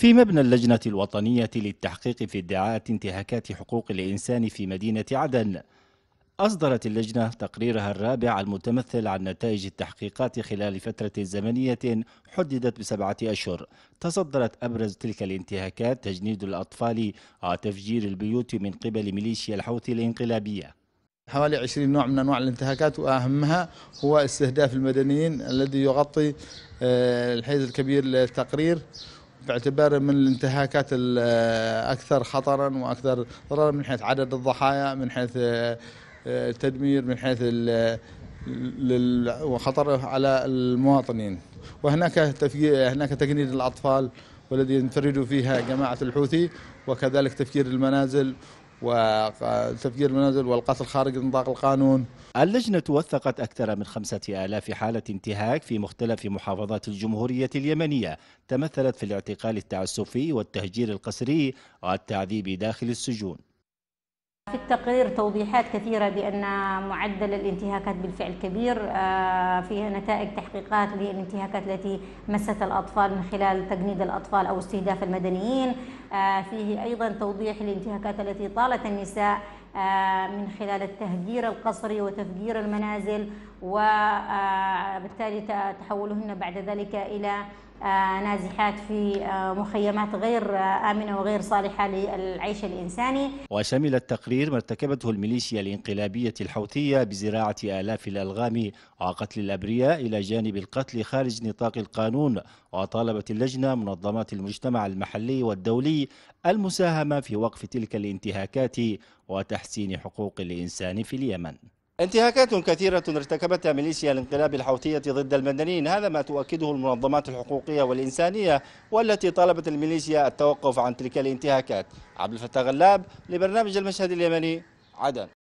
في مبنى اللجنة الوطنية للتحقيق في ادعاءات انتهاكات حقوق الإنسان في مدينة عدن أصدرت اللجنة تقريرها الرابع المتمثل عن نتائج التحقيقات خلال فترة زمنية حددت بسبعة أشهر تصدرت أبرز تلك الانتهاكات تجنيد الأطفال وتفجير البيوت من قبل ميليشيا الحوثي الانقلابية حوالي 20 نوع من انواع الانتهاكات واهمها هو استهداف المدنيين الذي يغطي آه، الحيز الكبير للتقرير باعتباره من الانتهاكات الاكثر آه، خطرا واكثر ضررا من حيث عدد الضحايا من حيث آه، آه، التدمير من حيث وخطره على المواطنين وهناك هناك تجنيد الاطفال والذي ينفرد فيها جماعه الحوثي وكذلك تفجير المنازل وتفجير المنازل والقتل خارج نطاق القانون اللجنة وثقت أكثر من خمسة آلاف حالة انتهاك في مختلف محافظات الجمهورية اليمنية تمثلت في الاعتقال التعسفي والتهجير القسري والتعذيب داخل السجون في التقرير توضيحات كثيرة بأن معدل الانتهاكات بالفعل كبير آه، فيها نتائج تحقيقات للانتهاكات التي مست الأطفال من خلال تجنيد الأطفال أو استهداف المدنيين آه، فيه أيضا توضيح الانتهاكات التي طالت النساء آه، من خلال التهجير القصري وتفجير المنازل وبالتالي آه، تحولهن بعد ذلك إلى آه، نازحات في مخيمات غير آمنة وغير صالحة للعيش الإنساني وشمل التقرير ما ارتكبته الميليشيا الانقلابية الحوثية بزراعة آلاف الألغام وقتل الأبرياء إلى جانب القتل خارج نطاق القانون وطالبت اللجنة منظمات المجتمع المحلي والدولي المساهمة في وقف تلك الانتهاكات وتحسين حقوق الإنسان في اليمن انتهاكات كثيرة ارتكبتها ميليشيا الانقلاب الحوثية ضد المدنيين هذا ما تؤكده المنظمات الحقوقية والإنسانية والتي طالبت الميليشيا التوقف عن تلك الانتهاكات عبد الفتاح غلاب لبرنامج المشهد اليمني عدن